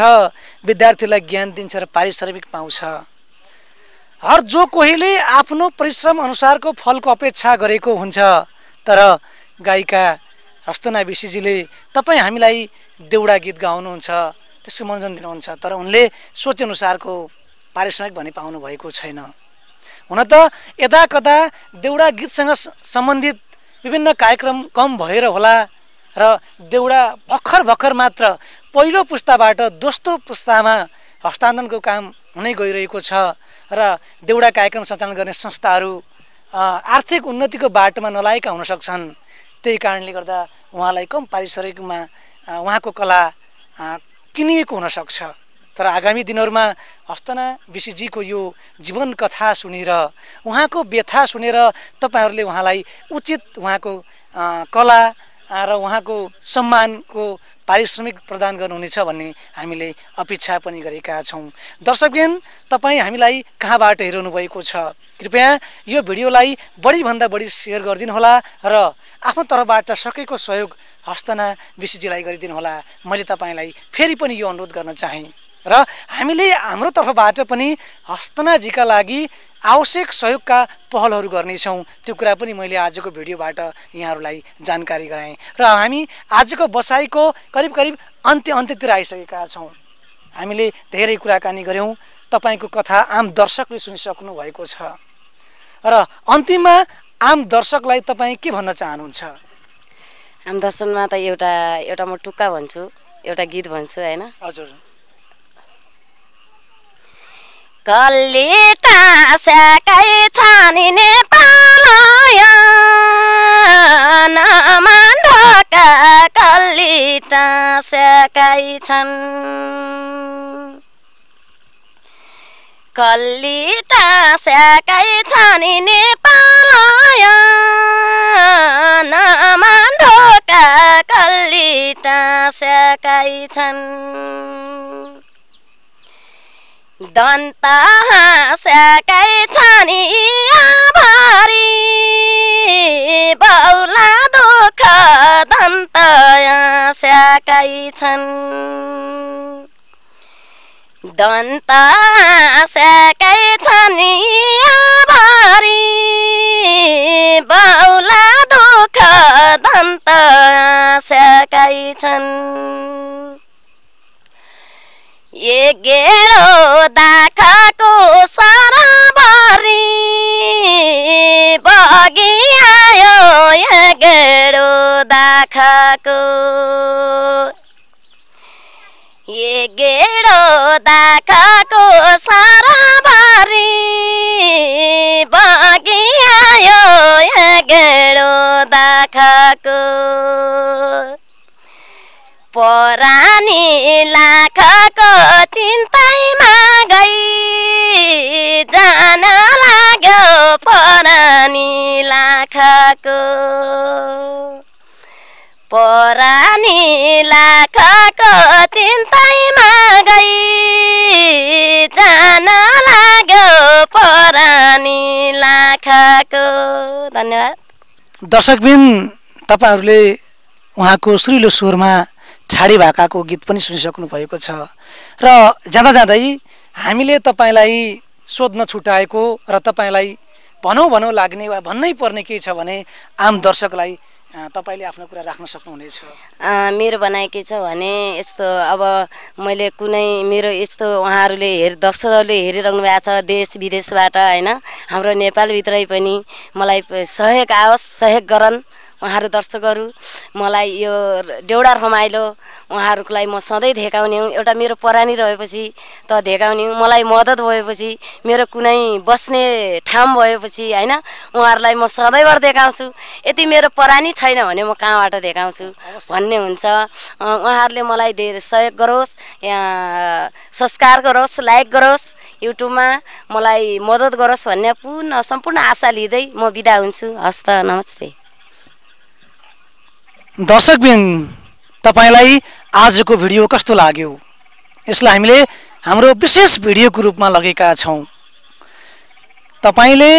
विद्यार्थीलाई ज्ञान दिन्छ र पारिश्रमिक पाउँछ हर जो कोहीले आफ्नो परिश्रम अनुसारको फलको अपेक्षा गरेको हुन्छ तर गायिका हस्तना विषीजीले तपाईँ हामीलाई देउडा गीत गाउनुहुन्छ त्यसको मनोरञ्जन दिनुहुन्छ तर उनले सोचेअनुसारको पारिश्रमिक भने भएको छैन हुन त यदा कदा देउडा गीतसँग सम्बन्धित विभिन्न कार्यक्रम कम भएर होला र देउडा भर्खर भर्खर मात्र पहिलो पुस्ताबाट दोस्रो पुस्तामा हस्तान्तरणको काम हुनै गइरहेको छ र देउडा कार्यक्रम सञ्चालन गर्ने संस्थाहरू आर्थिक उन्नतिको बाटोमा नलागेका सक्छन् त्यही कारणले गर्दा उहाँलाई कम पारिश्रमिकमा उहाँको कला किनिएको हुनसक्छ तर आगामी दिनहरूमा हस्तना विषीजीको यो जीवन कथा सुनेर उहाँको व्यथा सुनेर तपाईँहरूले उहाँलाई उचित उहाँको कला र उहाँको सम्मानको पारिश्रमिक प्रदान गर्नुहुनेछ भन्ने हामीले अपेक्षा पनि गरेका छौँ दर्शकबेन तपाईँ हामीलाई कहाँबाट हेराउनु भएको छ कृपया यो भिडियोलाई बढीभन्दा बढी सेयर गरिदिनुहोला र आफ्नो तर्फबाट सकेको सहयोग हस्तना गरिदिनु गरिदिनुहोला मैले तपाईँलाई फेरि पनि यो अनुरोध गर्न चाहेँ र हामीले हाम्रो तर्फबाट पनि हस्तनाजीका लागि आवश्यक सहयोगका पहलहरू गर्नेछौँ त्यो कुरा पनि मैले आजको भिडियोबाट यहाँहरूलाई जानकारी गराएँ र हामी आजको बसाइको करिब करिब अन्त्य अन्त्यतिर आइसकेका छौँ हामीले धेरै कुराकानी गऱ्यौँ तपाईँको कथा आम दर्शकले सुनिसक्नु भएको छ र अन्तिममा आम दर्शकलाई तपाईँ के भन्न चाहनुहुन्छ आम दर्शनमा त एउटा एउटा म टुक्का भन्छु एउटा गीत भन्छु होइन हजुर कल्ली टाँसेकै छानी नेपाल नमान ढोका कल्ली टाँसेकै छन् कल्ली टाँसेकै छानी नेपाल नमान ढोका कल्ली टाँसेकै छन् दन्त हाँस्याकै छानी भरि बौला दुःख दन्त हाँस्याकै छन् दन्त हाँस्याकै छानी भारी बौला दुःख दन्त हाँस्याकै छन् गेडो दाखाको सराबरी बगी आयो यहाँ गेडो दाखाको ए गेडो दाखाको सराबरी बगी आयो यहाँ गेडो दाखाको परानी लाखको चिन्तैमा गई जान लाग्यो परानी लाखको परानी लाखको चिन्तैमा गई जान लाग्यो परानी लाखको धन्यवाद दर्शकबिन तपाईँहरूले उहाँको सुरिलो स्वरमा छाडी भाकाको गीत पनि सुनिसक्नु भएको छ र जाँदा जाँदै हामीले तपाईँलाई सोध्न छुट्याएको र तपाईँलाई भनौँ भनौँ लाग्ने वा भन्नै पर्ने के छ भने आम दर्शकलाई तपाईँले आफ्नो कुरा राख्न सक्नुहुनेछ मेरो भनाइ के छ भने यस्तो अब मैले कुनै मेरो यस्तो उहाँहरूले हेर दर्शकहरूले हेरिरहनु भएको छ देश विदेशबाट होइन हाम्रो नेपालभित्रै पनि मलाई सहयोग आओस् सहयोग गरन् उहाँहरू दर्शकहरू मलाई यो डेउडा रमाइलो उहाँहरूको लागि म सधैँ धेकाउने हुँ एउटा मेरो परानी रहेपछि त धेकाउने हुँ मलाई मद्दत भएपछि मेरो कुनै बस्ने ठाउँ भएपछि होइन उहाँहरूलाई म सधैँभर देखाउँछु यति मेरो परानी छैन भने म कहाँबाट देखाउँछु भन्ने हुन्छ उहाँहरूले मलाई धेरै सहयोग गरोस् संस्कार गरोस् लाइक गरोस् युट्युबमा मलाई मद्दत गरोस् भन्ने पूर्ण सम्पूर्ण आशा लिँदै म बिदा हुन्छु हस्त नमस्ते दर्शकबिन तपाईँलाई आजको भिडियो कस्तो लाग्यो यसलाई हामीले हाम्रो विशेष भिडियोको रूपमा लगेका छौँ तपाईँले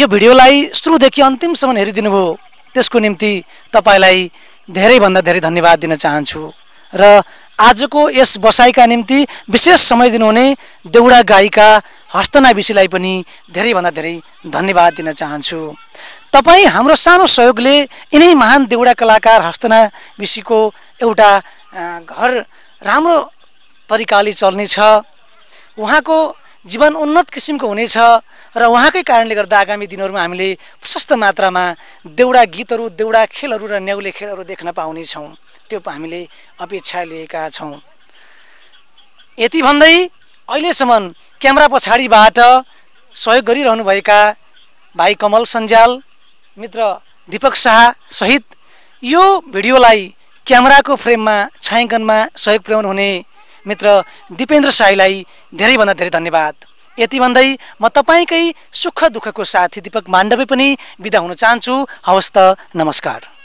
यो भिडियोलाई सुरुदेखि अन्तिमसम्म हेरिदिनु हेरिदिनुभयो त्यसको निम्ति तपाईँलाई धेरैभन्दा धेरै धन्यवाद दिन चाहन्छु र आजको यस बसाइका निम्ति विशेष समय दिनुहुने देउडा गायिका हस्तना विषीलाई पनि धेरैभन्दा धेरै धन्यवाद दिन चाहन्छु तपाईँ हाम्रो सानो सहयोगले यिनै महान देउडा कलाकार हस्तना विषीको एउटा घर राम्रो तरिकाले चल्नेछ उहाँको जीवन उन्नत किसिमको हुनेछ र उहाँकै कारणले गर्दा आगामी दिनहरूमा हामीले प्रशस्त मात्रामा देउडा गीतहरू देउडा खेलहरू र न्याउले खेलहरू देख्न पाउनेछौँ त्यो हामीले अपेक्षा लिएका छौँ यति भन्दै अहिलेसम्म क्यामेरा पछाडिबाट सहयोग गरिरहनुभएका भाइ कमल सञ्जाल मित्र दिपक शाह सहित यो भिडियोलाई क्यामेराको फ्रेममा छायाङ्कनमा सहयोग पुर्याउनु हुने मित्र दिपेन्द्र शाहीलाई धेरैभन्दा धेरै धन्यवाद यति भन्दै म तपाईँकै सुख दुःखको साथी दिपक माण्डवे पनि बिदा हुन चाहन्छु हवस् त नमस्कार